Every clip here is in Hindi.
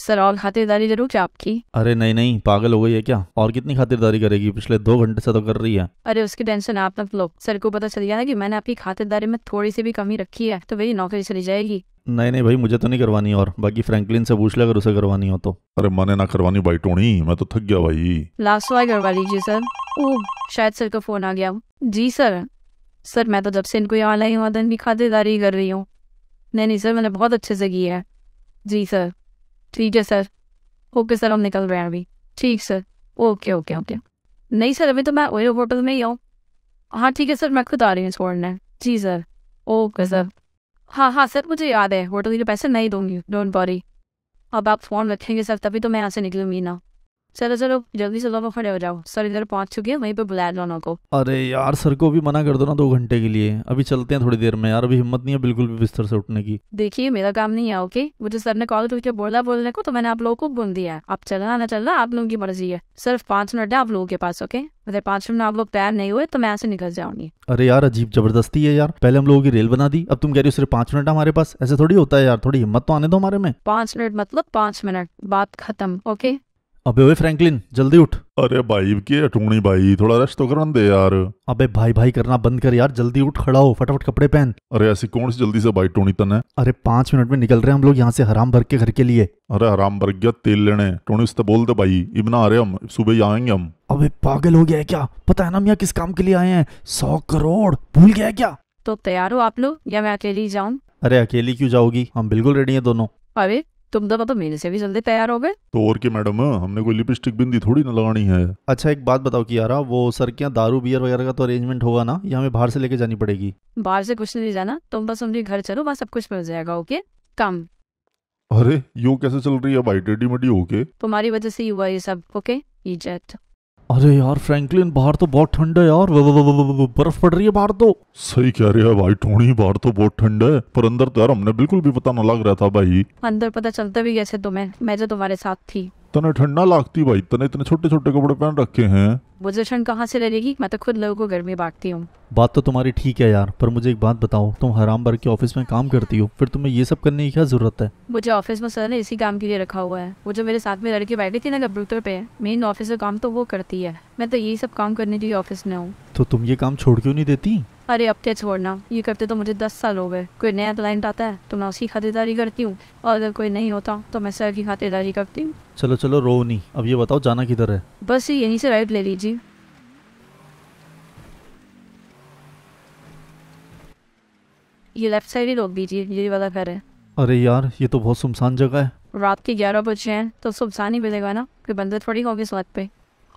सर और खातिरदारी जरूर क्या आपकी अरे नहीं नहीं पागल हो गई है क्या और कितनी खातिरदारी करेगी पिछले दो घंटे से तो कर रही है अरे उसकी टेंशन आप मत लो सर को पता चल गया ना कि मैंने आपकी खातिरदारी में थोड़ी सी भी कमी रखी है तो वही नौकरी चली जाएगी नहीं नहीं भाई मुझे तो नहीं करवानी और बाकी फ्रैंकलिन से पूछ ले अगर उसे करवानी हो तो अरे मैंने ना करवानी भाई टोनी मैं तो थक गया भाई लास्ट वाई करवा लीजिए सर ओ शायद सर का फोन आ गया जी सर सर मैं तो जब से इनको यहाँ लाई हूँ की खातिरदारी कर रही हूँ नहीं नहीं सर मैंने बहुत अच्छे से की है जी सर ठीक है सर ओके सर हम निकल रहे हैं अभी ठीक सर ओके ओके ओके नहीं सर अभी तो मैं ओयो होटल में ही हूँ हाँ ठीक है सर मैं खुद आ रही हूँ छोड़ने जी सर ओके सर हाँ हाँ सर मुझे याद है होटल के पैसे नहीं दूंगी डोंट वरी अब आप फ़ोन रखेंगे सर तभी तो मैं यहाँ से निकलूँगी ना चलो चलो जल्दी से दोनों खड़े हो जाओ सर इधर पहुंच चुके हैं वहीं पे बुलाया दोनों को अरे यार सर को भी मना कर दो ना दो घंटे के लिए अभी चलते हैं थोड़ी देर में यार अभी हिम्मत नहीं है बिल्कुल भी बिस्तर से उठने की देखिए मेरा काम नहीं है ओके मुझे सर ने कॉल करके बोला बोलने को तो मैंने आप लोगों को बोल दिया आप चलना ना चलना आप लोगों की मर्जी है सिर्फ पाँच मिनट है आप लोगों के पास ओके अगर पाँच मिनट आप लोग तैयार नहीं हुए तो मैं ऐसे निकल जाऊंगी अरे यार अजीब जबरदस्ती है यार पहले हम लोगों की रेल बना दी अब तुम कह रही हो सिर्फ पाँच मिनट हमारे पास ऐसे थोड़ी होता है यार थोड़ी हिम्मत तो आने दो हमारे में पाँच मिनट मतलब पाँच मिनट बात खत्म ओके अबे ओए फ्रैंकलिन जल्दी उठ अरे भाई के अटूणी भाई थोड़ा रेस्ट तो करन दे यार अबे भाई भाई करना बंद कर यार जल्दी उठ खड़ा हो फटाफट कपड़े पहन अरे ऐसी कौन सी जल्दी से भाई टोनी तन है अरे पांच मिनट में निकल रहे हैं हम लोग यहाँ से हराम भर के घर के लिए अरे हराम भर गया तेल लेने टोनी से बोल दे भाई इबना रहे हम सुबह ही आएंगे हम अबे पागल हो गया है क्या पता है ना हम यहाँ किस काम के लिए आए हैं सौ करोड़ भूल गया क्या तो तैयार हो आप लोग या मैं अकेली जाऊँ अरे अकेली क्यों जाओगी हम बिल्कुल रेडी है दोनों अरे तुम दोनों तो मेरे से भी जल्दी तैयार हो गए तो और क्या मैडम हमने कोई लिपस्टिक बिंदी थोड़ी ना लगानी है अच्छा एक बात बताओ कि यारा वो सर के यहाँ दारू बियर वगैरह का तो अरेंजमेंट होगा ना या हमें बाहर से लेके जानी पड़ेगी बाहर से कुछ नहीं जाना तुम बस समझे घर चलो बस सब कुछ मिल जाएगा ओके कम अरे यू कैसे चल रही है भाई टेडी मडी होके तुम्हारी वजह से ही हुआ ये सब ओके ये इज्जत अरे यार फ्रैंकलिन बाहर तो बहुत ठंड है यार बर्फ पड़ रही है बाहर तो सही कह रही है भाई टोनी बाहर तो बहुत ठंड है पर अंदर तो यार हमने बिल्कुल भी पता ना लग रहा था भाई अंदर पता चलता भी कैसे तुम्हें मैं जो तो तुम्हारे साथ थी इतना ठंडा लगती भाई इतने इतने छोटे छोटे कपड़े पहन रखे हैं मुझे ठंड कहाँ से लगेगी मैं तो खुद लोगों को गर्मी बांटती हूँ बात तो तुम्हारी ठीक है यार पर मुझे एक बात बताओ तुम हराम भर के ऑफिस में काम करती हो फिर तुम्हें ये सब करने की क्या जरूरत है मुझे ऑफिस में सर ने इसी काम के लिए रखा हुआ है वो जो मेरे साथ में लड़के बैठी थी ना कंप्यूटर पे मेन ऑफिस का काम तो वो करती है मैं तो यही सब काम करने के लिए ऑफिस में हूँ तो तुम ये काम छोड़ क्यों नहीं देती अरे अब ते तो छोड़ना ये करते तो मुझे दस साल हो गए कोई नया क्लाइंट आता है तो मैं उसकी खातिरदारी करती हूँ और अगर कोई नहीं होता तो मैं सर की खातिरदारी करती हूँ चलो चलो रो नहीं अब ये बताओ जाना किधर है बस यहीं से राइट ले लीजिए ये लेफ्ट साइड ही रोक दीजिए ये वाला घर है अरे यार ये तो बहुत सुनसान जगह है रात के ग्यारह बजे हैं तो सुनसान ही मिलेगा ना कोई बंदर थोड़ी होगी सड़क पे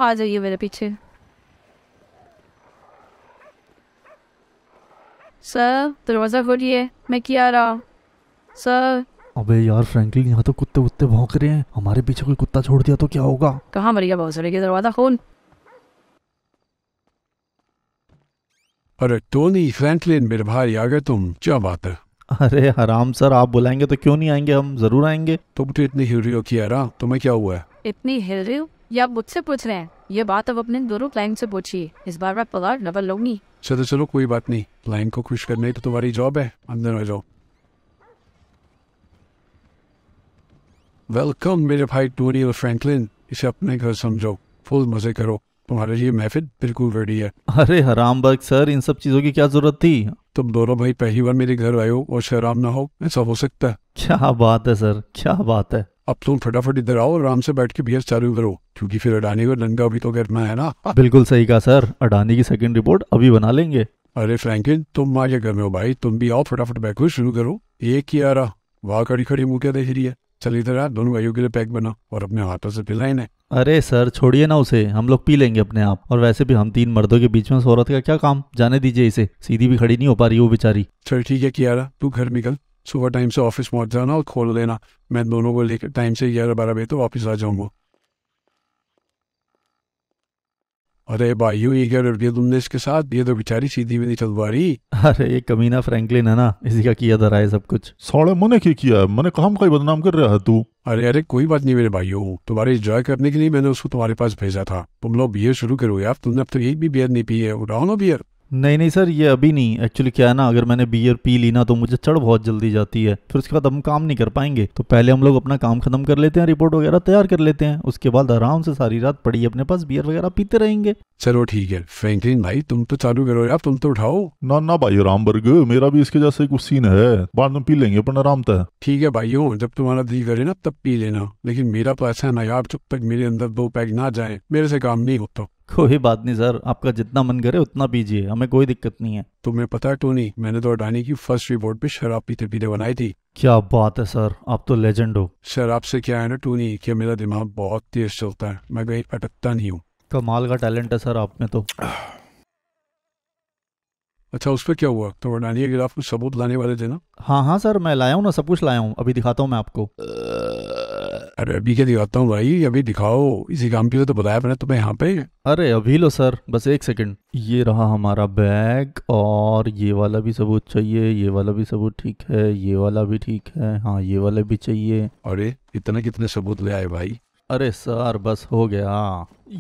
आ जाइए मेरे पीछे सर दरवाज़ा खोलिए मैं क्या रहा हूँ सर अबे यार फ्रैंकलिन यहाँ तो कुत्ते कुत्ते भौंक रहे हैं हमारे पीछे कोई कुत्ता छोड़ दिया तो क्या होगा कहाँ मर गया भौसड़े के दरवाज़ा खोल अरे टोनी फ्रैंकलिन मेरे भाई आ गए तुम क्या बात है अरे हराम सर आप बुलाएंगे तो क्यों नहीं आएंगे हम जरूर आएंगे तुम तो इतनी हिल रही हो कि आराम तुम्हें क्या हुआ है इतनी हिल रही हो या मुझसे पूछ रहे हैं ये बात अब अपने दोनों क्लाइंट से पूछिए इस बार मैं पगार डबल लूंगी अच्छा तो चलो कोई बात नहीं क्लाइंट को खुश करने तो तुम्हारी जॉब है अंदर आ जाओ वेलकम मेरे भाई टोनी और फ्रैंकलिन इसे अपने घर समझो फुल मजे करो तुम्हारे लिए महफिल बिल्कुल रेडी है अरे हरामबर्ग सर इन सब चीजों की क्या जरूरत थी तुम दोनों भाई पहली बार मेरे घर आयो और शराब ना हो ऐसा हो सकता है क्या बात है सर क्या बात है अब तुम फटाफट इधर आओ आराम से बैठ के एस चालू करो क्योंकि फिर अडानी को नंगा भी तो करना है ना बिल्कुल सही कहा सर अडानी की सेकंड रिपोर्ट अभी बना लेंगे अरे फ्रैंकिन तुम माँ के घर में हो भाई तुम भी आओ फटाफट बैठो शुरू करो एक ही आ रहा वहाँ खड़ी खड़ी मुँह क्या देख रही है चल इधर आ दोनों भाइयों के लिए पैक बना और अपने हाथों से पिला इन्हें अरे सर छोड़िए ना उसे हम लोग पी लेंगे अपने आप और वैसे भी हम तीन मर्दों के बीच में सौरत का क्या काम जाने दीजिए इसे सीधी भी खड़ी नहीं हो पा रही वो बेचारी चल ठीक है कियारा तू घर निकल सुबह टाइम से ऑफिस पहुंच जाना और खोल देना मैं दोनों को लेकर टाइम से ग्यारह बारह बजे तो वापस आ जाऊँगा अरे भाई यू ये तुमने इसके साथ ये तो बेचारी सीधी मेरी रही अरे ये कमीना फ्रैंकलिन है ना इसी का किया धरा है सब कुछ साले मैंने क्या किया है मैंने कहा कोई बदनाम कर रहा है तू अरे अरे कोई बात नहीं मेरे भाइयों तुम्हारे एंजॉय करने के लिए मैंने उसको तुम्हारे पास भेजा था तुम लोग बियर शुरू करो यार तुमने अब तो एक भी बियर नहीं पी है उड़ाओ ना बियर नहीं नहीं सर ये अभी नहीं एक्चुअली क्या है ना अगर मैंने बियर पी ली ना तो मुझे चढ़ बहुत जल्दी जाती है फिर उसके बाद हम काम नहीं कर पाएंगे तो पहले हम लोग अपना काम खत्म कर लेते हैं रिपोर्ट वगैरह तैयार कर लेते हैं उसके बाद आराम से सारी रात पड़ी अपने पास बियर वगैरह पीते रहेंगे चलो ठीक है फ्रैंकलिन भाई तुम तो चालू करो यार तुम तो उठाओ ना ना भाई रामबर्ग मेरा भी इसके जैसे कुछ सीन है बाद में पी लेंगे अपन आराम तक ठीक है भाई जब तुम्हारा दी करे ना तब पी लेना लेकिन मेरा तो ऐसा ना यार चुप तक मेरे अंदर दो पैक ना जाए मेरे से काम नहीं होता कोई बात नहीं सर आपका जितना मन करे उतना पीजिए हमें कोई दिक्कत नहीं है तुम्हें पता है टोनी मैंने तो अडानी की फर्स्ट रिपोर्ट पे शराब पीते पीते बनाई थी क्या बात है सर आप तो लेजेंड हो शराब से क्या है ना टोनी कि मेरा दिमाग बहुत तेज चलता है मैं कहीं अटकता नहीं हूँ कमाल का टैलेंट है सर आप में तो अच्छा उस पर क्या हुआ तो अडानी के खिलाफ कुछ सबूत लाने वाले थे ना हाँ हाँ सर मैं लाया हूँ ना सब कुछ लाया हूँ अभी दिखाता हूँ मैं आपको अभी क्या दिखाता हूँ भाई अभी दिखाओ इसी काम के लिए तो बताया मैंने तुम्हें यहाँ पे अरे अभी लो सर बस एक सेकंड ये रहा हमारा बैग और ये वाला भी सबूत चाहिए ये वाला भी सबूत ठीक है ये वाला भी ठीक है हाँ ये वाला भी चाहिए अरे इतने कितने सबूत ले आए भाई अरे सर बस हो गया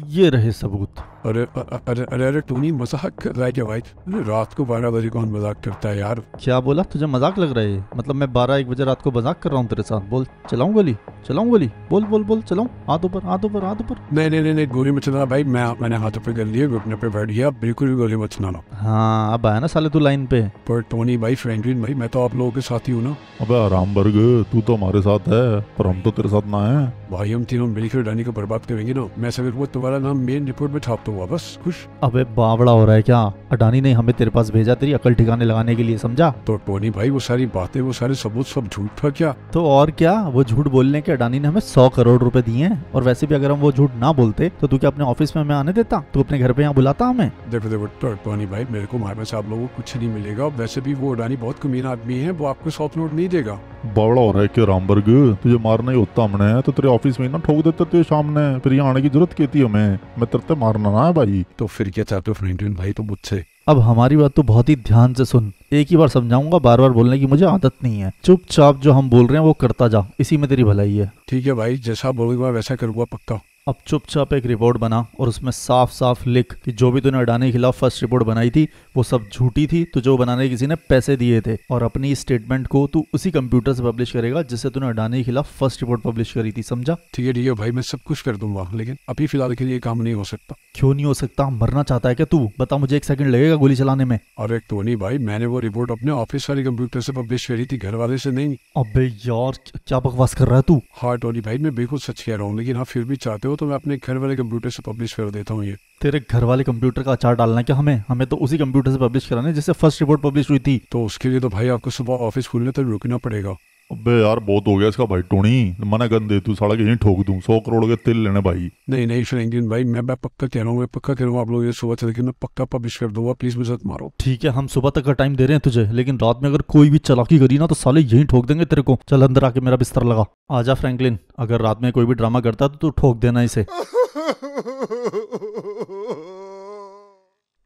ये रहे सबूत अरे अरे अरे अरे तू नहीं मजाक कर रहा है क्या भाई रात को बारह बजे कौन मजाक करता है यार क्या बोला तुझे मजाक लग रहा है मतलब मैं बारह एक बजे रात को मजाक कर रहा हूँ तेरे साथ बोल चलाऊं गली चलाऊं गली बोल बोल बोल चलाऊं हाथों पर हाथों पर हाथों पर नहीं नहीं नहीं गोली मत भाई मैं मैंने हाथों पर कर लिया घुटने पर बैठ गया बिल्कुल भी गोली मचना चलाना हाँ अब आया ना साले तू लाइन पे पर टोनी भाई फ्रेंडविन भाई मैं तो आप लोगों के साथ ही हूँ ना अब आराम बर्ग तू तो हमारे साथ है पर हम तो तेरे साथ ना है भाई हम तीनों मिलकर रानी को बर्बाद करेंगे ना मैं सभी तुम्हारा तो नाम मेन रिपोर्ट में छाप दूंगा तो बस खुश अबे बावड़ा हो रहा है क्या अडानी ने हमें तेरे पास भेजा तेरी अकल ठिकाने लगाने के लिए समझा तो टोनी भाई वो सारी बातें वो सारे सबूत सब झूठ था क्या तो और क्या वो झूठ बोलने के अडानी ने हमें सौ करोड़ रूपए दिए हैं और वैसे भी अगर हम वो झूठ ना बोलते तो तू क्या अपने ऑफिस में हमें आने देता तू अपने घर पे यहाँ बुलाता हमें देखो देखो तो टोनी भाई मेरे को मामा साहब लोगों को कुछ नहीं मिलेगा वैसे भी वो अडानी बहुत कमीन आदमी है वो आपको सॉफ्ट नोट नहीं देगा बावड़ा हो रहा है क्या रामबर्ग तुझे मारना ही होता हमने तो तेरे ऑफिस में ना ठोक देते तुझे सामने फिर यहाँ आने की जरूरत की थी हमें मैं तेरे मारना ना है भाई तो फिर क्या चाहते हो फ्रेंकलिन भाई तुम तो मुझसे अब हमारी बात तो बहुत ही ध्यान से सुन एक ही बार समझाऊंगा बार बार बोलने की मुझे आदत नहीं है चुपचाप जो हम बोल रहे हैं वो करता जा इसी में तेरी भलाई है ठीक है भाई जैसा बोलूंगा वैसा करूंगा पक्का अब चुपचाप एक रिपोर्ट बना और उसमें साफ साफ लिख कि जो भी तूने अडानी के खिलाफ फर्स्ट रिपोर्ट बनाई थी वो सब झूठी थी तो जो बनाने किसी ने पैसे दिए थे और अपनी स्टेटमेंट को तू उसी कंप्यूटर से पब्लिश करेगा जिससे तूने अडानी के खिलाफ फर्स्ट रिपोर्ट पब्लिश करी थी समझा ठीक है ठीक है भाई मैं सब कुछ कर दूंगा लेकिन अभी फिलहाल के लिए काम नहीं हो सकता क्यों नहीं हो सकता मरना चाहता है क्या तू बता मुझे एक सेकंड लगेगा गोली चलाने में अरे तो नहीं भाई मैंने वो रिपोर्ट अपने ऑफिस वाले कंप्यूटर से पब्लिश करी थी घर वाले से नहीं अब यार क्या बकवास कर रहा है तू हाँ टोनी भाई मैं बिल्कुल सच कह रहा हूँ लेकिन हाँ फिर भी चाहते हो हो तो मैं अपने घर वाले कंप्यूटर से पब्लिश कर देता हूँ ये तेरे घर वाले कंप्यूटर का अचार डालना है क्या हमें हमें तो उसी कंप्यूटर से पब्लिश कराना है जिससे फर्स्ट रिपोर्ट पब्लिश हुई थी तो उसके लिए तो भाई आपको सुबह ऑफिस खुलने तक रुकना पड़ेगा अबे यार बहुत हो गया इसका भाई टोनी तो मना गन दे तू साला कहीं ठोक दूं सौ करोड़ के तिल लेने भाई नहीं नहीं सुरेंद्र भाई मैं मैं पक्का कह रहा हूँ मैं पक्का कह रहा हूँ आप लोग ये सुबह से लेकिन मैं पक्का पब्लिश कर दूंगा प्लीज मुझे मारो ठीक है हम सुबह तक का टाइम दे रहे हैं तुझे लेकिन रात में अगर कोई भी चलाकी करी ना तो साले यही ठोक देंगे तेरे को चल अंदर आके मेरा बिस्तर लगा आजा फ्रैंकलिन अगर रात में कोई भी ड्रामा करता तो तू ठोक देना इसे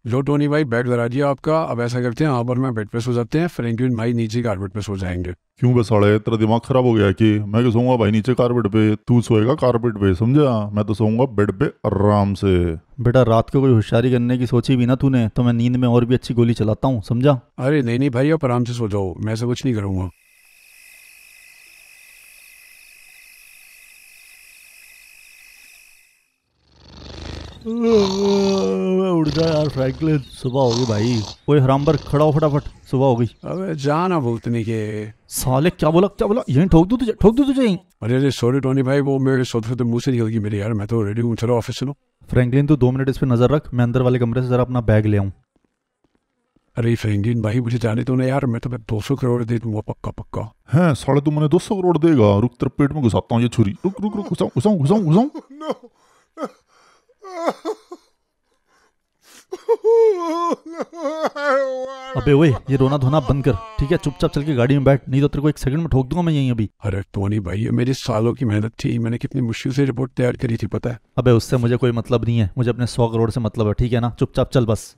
लो टोनी भाई बेड लगा दिया आपका अब ऐसा करते हैं आप और मैं बेड पे सो जाते हैं फ्रैंकलिन भाई नीचे कारपेट पे सो जाएंगे क्यों बे साले तेरा दिमाग खराब हो गया कि मैं क्यों सोऊंगा भाई नीचे कारपेट पे तू सोएगा कारपेट पे समझा मैं तो सोऊंगा बेड पे आराम से बेटा रात को कोई होशियारी करने की सोची भी ना तूने तो मैं नींद में और भी अच्छी गोली चलाता हूँ समझा अरे नहीं नहीं भाई आप आराम से सो जाओ मैं ऐसा कुछ नहीं करूंगा उड़ जा यार फ्रैंकलिन सुबह हो गई भाई कोई हराम हरामबर खड़ा हो फटाफट सुबह हो गई अबे जाना ना भूतनी के साले क्या बोला क्या बोला यहीं ठोक दूं तुझे ठोक दूं तुझे यहीं अरे अरे सॉरी टोनी भाई वो मेरे सोते सोते तो मुंह से निकल गई मेरे यार मैं तो रेडी हूँ चलो ऑफिस चलो फ्रैंकलिन तू दो मिनट इस पर नजर रख मैं अंदर वाले कमरे से जरा अपना बैग ले आऊँ अरे फ्रैंकलिन भाई मुझे जाने तो ना यार मैं तो दो सौ करोड़ दे दूंगा पक्का पक्का है साले तू मैंने दो सौ करोड़ देगा रुक तेरे पेट में घुसाता हूँ ये छुरी रुक रुक रुक घुसाऊं घुसाऊं घुसाऊं घुसाऊं अबे ओए ये रोना धोना बंद कर ठीक है चुपचाप चल के गाड़ी में बैठ नहीं तो तेरे को एक सेकंड में ठोक दूंगा मैं यहीं अभी अरे तो नहीं भाई ये मेरी सालों की मेहनत थी मैंने कितनी मुश्किल से रिपोर्ट तैयार करी थी पता है अबे उससे मुझे कोई मतलब नहीं है मुझे अपने सौ करोड़ से मतलब है ठीक है ना चुपचाप चल बस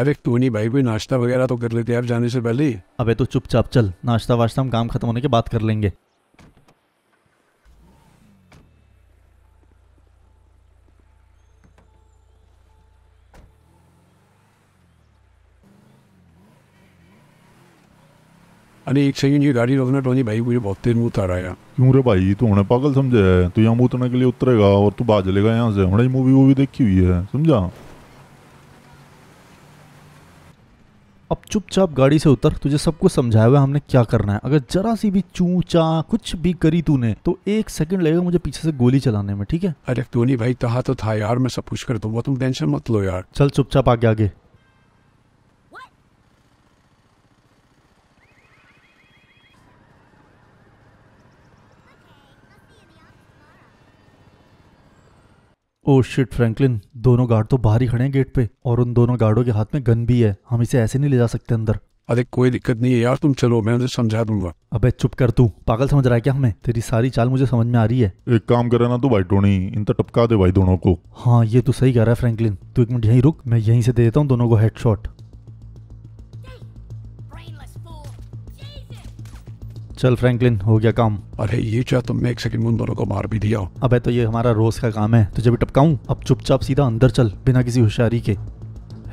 अरे तू नहीं भाई भी नाश्ता वगैरह तो कर लेते हैं आप जाने से पहले अबे तो चुपचाप चल नाश्ता वाश्ता हम काम खत्म होने के बाद कर लेंगे અને एक सही नहीं गाड़ी रोकना टोनी भाई मुझे बहुत देर में उताराया क्यों रे भाई तू उन्हें पागल समझे है तू यहाँ उतरने के लिए उतरेगा और तू बाज लेगा यहाँ से हमने मूवी वूवी देखी हुई है समझा अब चुपचाप गाड़ी से उतर तुझे सब कुछ समझाया हुआ हमने क्या करना है अगर जरा सी भी चूचा कुछ भी करी तूने तो एक सेकंड लगेगा मुझे पीछे से गोली चलाने में ठीक है अरे तो नहीं भाई कहा तो था यार मैं सब कुछ कर दूंगा तुम टेंशन मत लो यार चल चुपचाप आगे आगे ओ शिट फ्रैंकलिन दोनों गार्ड तो बाहर ही खड़े हैं गेट पे और उन दोनों गार्डों के हाथ में गन भी है हम इसे ऐसे नहीं ले जा सकते अंदर अरे कोई दिक्कत नहीं है यार तुम चलो मैं उसे समझा दूंगा अबे चुप कर तू पागल समझ रहा है क्या हमें तेरी सारी चाल मुझे समझ में आ रही है एक काम करे ना तू भाई टोनी इन तो टपका दे भाई दोनों को हाँ ये तो सही कह रहा है फ्रैंकलिन तू एक मिनट यहीं रुक मैं यहीं से दे देता हूँ दोनों को हेडशॉट चल फ्रैंकलिन हो गया काम अरे ये चाहे तुम तो एक सेकंड में उन दोनों को मार भी दिया अबे तो ये हमारा रोज का काम है तुझे भी टपकाऊं अब चुपचाप सीधा अंदर चल बिना किसी होशियारी के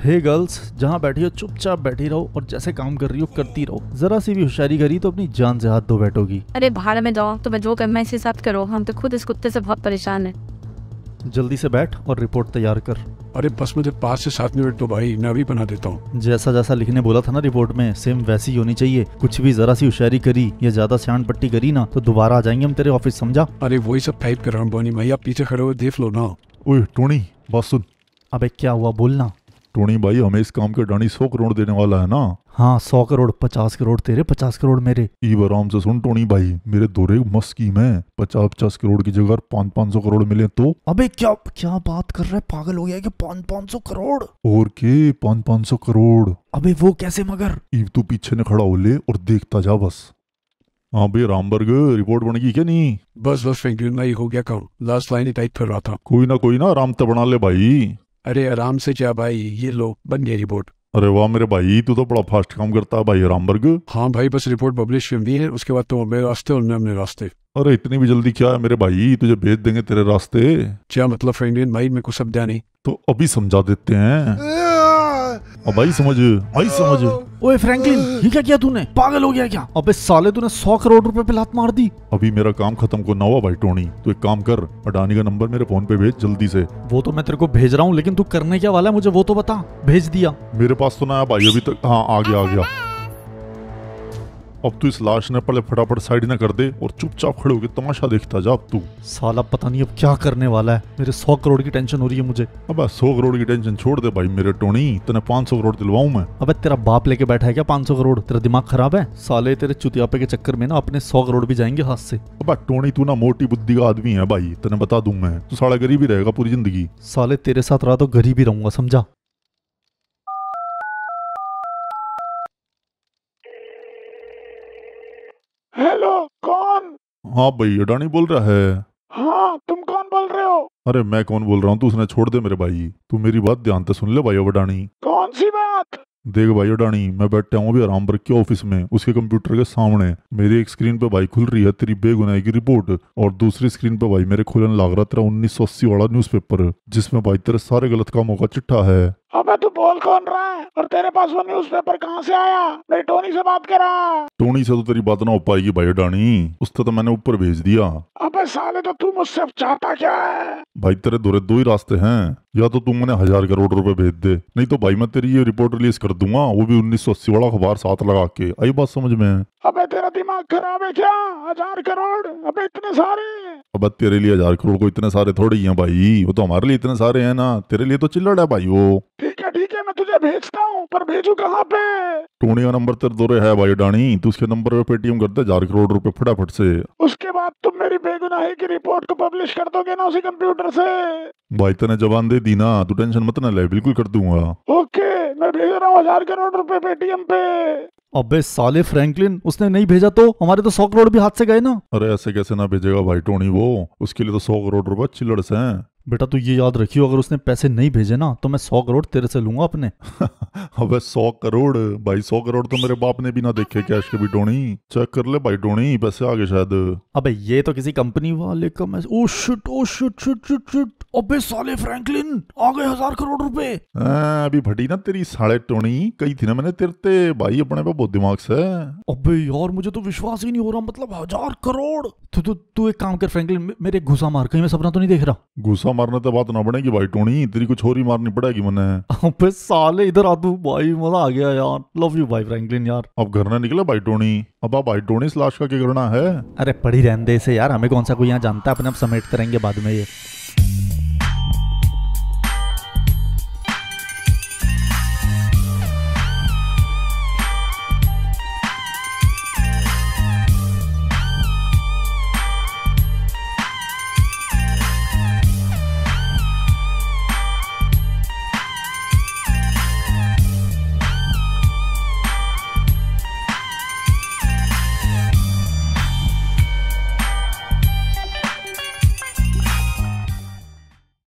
हे गर्ल्स जहाँ बैठी हो चुपचाप बैठी रहो और जैसे काम कर रही हो करती रहो जरा सी भी होशियारी करी तो अपनी जान से हाथ धो बैठोगी अरे बाहर में जाओ तो मैं जो करना इस साथ करो हम तो खुद इस कुत्ते से बहुत परेशान है जल्दी से बैठ और रिपोर्ट तैयार कर अरे बस मुझे पाँच से सात मिनट तो भाई मैं अभी बना देता हूँ जैसा जैसा लिखने बोला था ना रिपोर्ट में सेम वैसी होनी चाहिए कुछ भी जरा सी होशियारी करी या ज्यादा सियाण पट्टी करी ना तो दोबारा आ जाएंगे हम तेरे ऑफिस समझा अरे वही सब टाइप कर रहा हूँ आप पीछे खड़े हुए देख लो ना टोनी बस सुन अब क्या हुआ बोलना टोनी भाई हमें इस काम के डाणी सौ करोड़ देने वाला है ना हाँ सौ करोड़ पचास करोड़ तेरे पचास करोड़ मेरे ईब आराम से सुन टोनी भाई मेरे दोरे मस्त स्कीम है पचास पचास करोड़ की जगह पाँच पाँच सौ करोड़ मिले तो अबे क्या क्या बात कर रहे पागल हो गया कि पाँच पाँच सौ करोड़ और के पाँच पाँच सौ करोड़ अबे वो कैसे मगर ईब तू पीछे ने खड़ा हो ले और देखता जा बस हाँ भाई रामबर्ग रिपोर्ट बन गई क्या नहीं बस बस फ्रेंकलिन हो गया काम लास्ट लाइन ही टाइप कर रहा था कोई ना कोई ना आराम तो बना ले भाई अरे आराम से जा भाई ये लो बन गया रिपोर्ट अरे वाह मेरे भाई तू तो बड़ा फास्ट काम करता है भाई रामबर्ग हाँ भाई बस रिपोर्ट पब्लिश हुई है उसके बाद तो मेरे रास्ते और मैं अपने रास्ते अरे इतनी भी जल्दी क्या है मेरे भाई तुझे भेज देंगे तेरे रास्ते क्या मतलब फ्रेंडियन भाई मेरे को समझा नहीं तो अभी समझा देते हैं और भाई समझ भाई समझ ओए फ्रैंकलिन ये क्या किया तूने पागल हो गया क्या अबे साले तूने सौ करोड़ रुपए पे लात मार दी अभी मेरा काम खत्म को ना हुआ भाई टोनी तू तो एक काम कर अडानी का नंबर मेरे फोन पे भेज जल्दी से वो तो मैं तेरे को भेज रहा हूँ लेकिन तू करने क्या वाला है मुझे वो तो बता भेज दिया मेरे पास तो ना आया भाई अभी तक हाँ आ गया आ गया अब तू तो इस लाश ने पहले फटाफट साइड ना कर दे और चुपचाप खड़े होकर तमाशा देखता जा अब तू साला पता नहीं अब क्या करने वाला है मेरे सौ करोड़ की टेंशन हो रही है मुझे अब सौ करोड़ की टेंशन छोड़ दे भाई मेरे टोनी तेने पाँच सौ करोड़ दिलवाऊ मैं अब तेरा बाप लेके बैठा है क्या पाँच सौ करोड़ तेरा दिमाग खराब है साले तेरे चुतियापे के चक्कर में ना अपने सौ करोड़ भी जाएंगे हाथ से अब टोनी तू ना मोटी बुद्धि का आदमी है भाई तेने बता दू मैं तू साला गरीब ही रहेगा पूरी जिंदगी साले तेरे साथ रहा तो गरीब ही रहूंगा समझा हाँ भाई अडानी बोल रहा है हाँ तुम कौन बोल रहे हो अरे मैं कौन बोल रहा हूँ तू उसने छोड़ दे मेरे भाई तू मेरी बात ध्यान से सुन ले भाई अब अडानी कौन सी बात देख भाई अडानी मैं बैठा हूँ अभी आराम पर के ऑफिस में उसके कंप्यूटर के सामने मेरी एक स्क्रीन पे भाई खुल रही है तेरी बेगुनाई की रिपोर्ट और दूसरी स्क्रीन पे भाई मेरे खुलन लग रहा तेरा उन्नीस सौ अस्सी वाला न्यूज पेपर जिसमे भाई तेरे सारे गलत कामों का चिट्ठा है अबे तू तो बोल कौन रहा है और तेरे पास वो न्यूज पेपर कहाँ से आया मेरी टोनी से बात कर रहा टोनी से तो तेरी बात ना हो पाएगी भाई डानी उससे तो मैंने ऊपर भेज दिया अबे साले तो तू मुझसे चाहता क्या है भाई तेरे दो ही रास्ते हैं या तो तुम मैंने हजार करोड़ रुपए भेज दे नहीं तो भाई मैं तेरी ये रिपोर्ट रिलीज कर दूंगा वो भी उन्नीस सौ अस्सी वाला अखबार साथ लगा के आई बात समझ में अबे तेरा दिमाग खराब है क्या हजार करोड़ अबे इतने सारे अब तेरे लिए हजार करोड़ को इतने सारे थोड़े ही हैं भाई वो तो हमारे लिए इतने सारे हैं ना तेरे लिए तो चिल्लड़ है भाई वो ठीक है ठीक है मैं तुझे भेजता हूँ पर भेजू कहाँ पे टूनी का नंबर तेरे दौरे है भाई डानी तू उसके नंबर पे पेटीएम करते हजार करोड़ रूपए फटाफट से उसके बाद तुम मेरी बेगुनाही की रिपोर्ट को पब्लिश कर दोगे ना उसी कंप्यूटर से भाई तेने जवान दे दी ना तू टेंशन मत ना ले बिल्कुल कर दूंगा ओके मैं भेज रहा हूँ हजार करोड़ रुपए पेटीएम पे अबे साले फ्रैंकलिन उसने नहीं भेजा तो हमारे तो सौ करोड़ भी हाथ से गए ना अरे ऐसे कैसे ना भेजेगा भाई टोनी वो उसके लिए तो सौ करोड़ रुपए चिल्लड़ से हैं बेटा तू ये याद रखियो अगर उसने पैसे नहीं भेजे ना तो मैं सौ करोड़ तेरे से लूंगा अपने अबे सौ करोड़ भाई सौ करोड़ तो मेरे बाप ने भी ना देखे कैश के भी टोनी चेक कर ले भाई टोनी पैसे आ गए शायद अबे ये तो किसी कंपनी वाले का मैं oh shit oh shit shit shit shit अबे साले फ्रैंकलिन आ गए हजार करोड़ रुपए अभी फटी ना तेरी साले टोनी कही थी ना मैंने तेरे ते भाई अपने पे बहुत दिमाग से अबे यार मुझे तो विश्वास ही नहीं हो रहा मतलब हजार करोड़ तू तू तू एक काम कर फ्रैंकलिन मेरे घुसा मार कहीं मैं सपना तो नहीं देख रहा घुसा मारने तो बात ना बनेगी भाई टोनी तेरी कुछ और ही मारनी पड़ेगी मैंने साले इधर आ तू भाई मजा आ गया यार लव यू भाई फ्रैंकलिन यार अब घर ना निकला भाई टोनी अब आप भाई टोनी इस का क्या करना है अरे पड़ी रहने दे इसे यार हमें कौन सा कोई यहाँ जानता है अपने आप समेटते रहेंगे बाद में ये